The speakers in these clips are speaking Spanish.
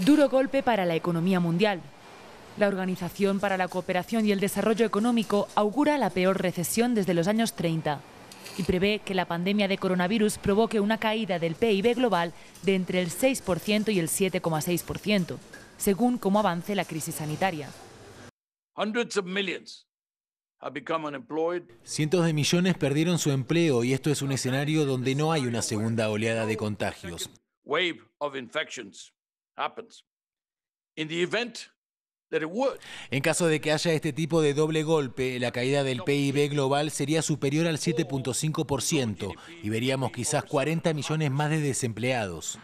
Duro golpe para la economía mundial. La Organización para la Cooperación y el Desarrollo Económico augura la peor recesión desde los años 30 y prevé que la pandemia de coronavirus provoque una caída del PIB global de entre el 6% y el 7,6%, según cómo avance la crisis sanitaria. Cientos de millones perdieron su empleo y esto es un escenario donde no hay una segunda oleada de contagios en caso de que haya este tipo de doble golpe, la caída del PIB global sería superior al 7.5% y veríamos quizás 40 millones más de desempleados.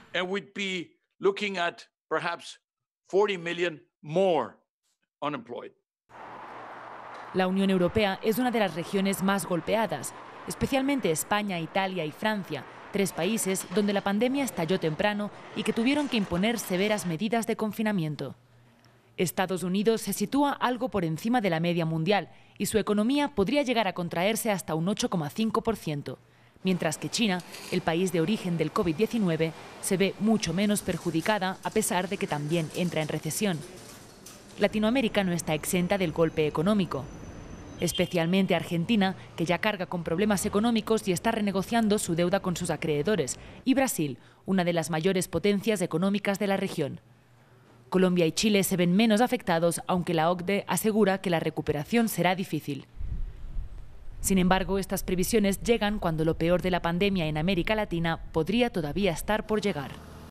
La Unión Europea es una de las regiones más golpeadas, especialmente España, Italia y Francia, tres países donde la pandemia estalló temprano y que tuvieron que imponer severas medidas de confinamiento. Estados Unidos se sitúa algo por encima de la media mundial y su economía podría llegar a contraerse hasta un 8,5%, mientras que China, el país de origen del COVID-19, se ve mucho menos perjudicada a pesar de que también entra en recesión. Latinoamérica no está exenta del golpe económico, especialmente Argentina, que ya carga con problemas económicos y está renegociando su deuda con sus acreedores, y Brasil, una de las mayores potencias económicas de la región. Colombia y Chile se ven menos afectados, aunque la OCDE asegura que la recuperación será difícil. Sin embargo, estas previsiones llegan cuando lo peor de la pandemia en América Latina podría todavía estar por llegar.